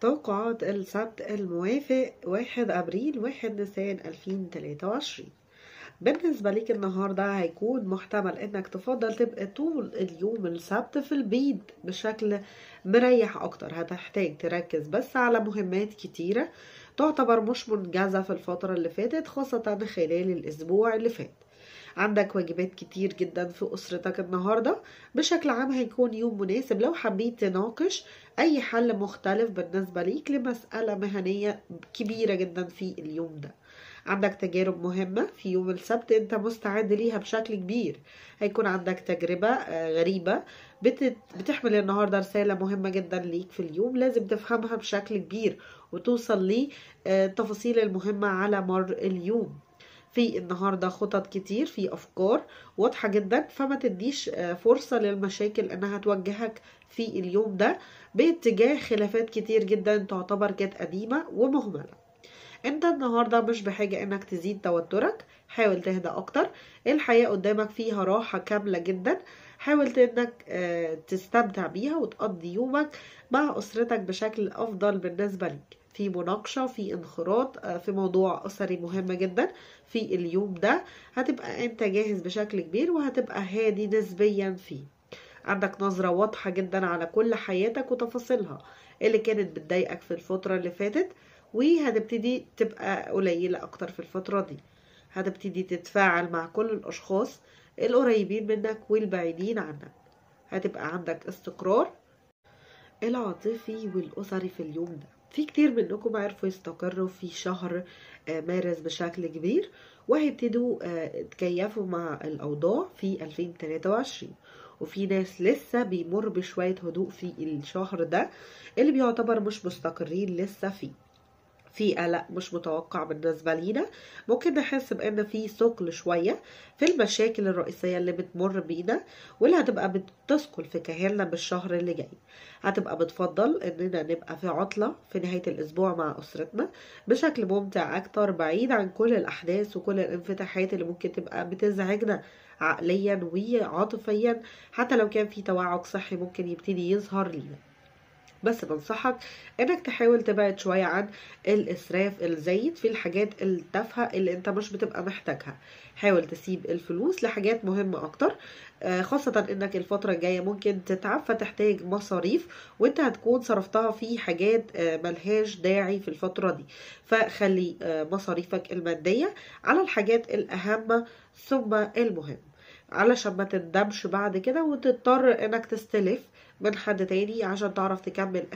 توقعات السبت الموافق واحد أبريل واحد نيسان ألفين تلاتة وعشرين بالنسبة ليك النهاردة هيكون محتمل انك تفضل تبقى طول اليوم السبت في البيت بشكل مريح اكتر هتحتاج تركز بس على مهمات كتيرة تعتبر مش منجزة في الفترة اللي فاتت خاصة خلال الاسبوع اللي فات عندك واجبات كتير جدا في أسرتك النهاردة بشكل عام هيكون يوم مناسب لو حبيت تناقش أي حل مختلف بالنسبة ليك لمسألة مهنية كبيرة جدا في اليوم ده عندك تجارب مهمة في يوم السبت انت مستعد ليها بشكل كبير هيكون عندك تجربة آه، غريبة بتحمل النهاردة رسالة مهمة جدا ليك في اليوم لازم تفهمها بشكل كبير وتوصل آه، التفاصيل المهمة على مر اليوم في النهارده خطط كتير في افكار واضحه جدا فما تديش آه، فرصه للمشاكل انها توجهك في اليوم ده باتجاه خلافات كتير جدا تعتبر كانت قديمه ومهمله انت النهاردة مش بحاجة انك تزيد توترك حاول تهدى اكتر الحياة قدامك فيها راحة كاملة جدا حاول انك آه، تستمتع بيها وتقضي يومك مع اسرتك بشكل افضل بالنسبة ليك في مناقشة في انخراط آه، في موضوع أسري مهم جدا في اليوم ده هتبقى أنت جاهز بشكل كبير وهتبقى هادي نسبيا فيه عندك نظرة واضحة جدا على كل حياتك وتفاصيلها اللي كانت بتضايقك في الفترة اللي فاتت وهتبتدي تبقى قليلة أكتر في الفترة دي هتبتدي تتفاعل مع كل الأشخاص القريبين منك والبعيدين عنك هتبقى عندك استقرار العاطفي والأسري في اليوم ده في كتير منكم عرفوا يستقروا في شهر آه، مارس بشكل كبير وهيبتدوا آه، تكيفوا مع الأوضاع في 2023 وفي ناس لسه بيمر بشوية هدوء في الشهر ده اللي بيعتبر مش مستقرين لسه فيه في قلق مش متوقع بالنسبة لينا ممكن نحس بأن في ثقل شوية في المشاكل الرئيسية اللي بتمر بينا واللي هتبقى بتثقل في كاهلنا بالشهر اللي جاي هتبقى بتفضل إننا نبقى في عطلة في نهاية الأسبوع مع أسرتنا بشكل ممتع أكتر بعيد عن كل الأحداث وكل الانفتاحات اللي ممكن تبقى بتزعجنا عقليا وعاطفيا حتى لو كان في توعك صحي ممكن يبتدي يظهر لينا بس بنصحك انك تحاول تبعد شويه عن الاسراف الزايد في الحاجات التافهه اللي انت مش بتبقى محتاجها حاول تسيب الفلوس لحاجات مهمه اكتر آه، خاصة انك الفترة الجاية ممكن تتعب فتحتاج مصاريف وانت هتكون صرفتها في حاجات آه، ملهاش داعي في الفترة دي فخلي آه، مصاريفك المادية على الحاجات الأهم ثم المهم علشان ما تندمش بعد كده وتضطر انك تستلف من حد تاني عشان تعرف تكمل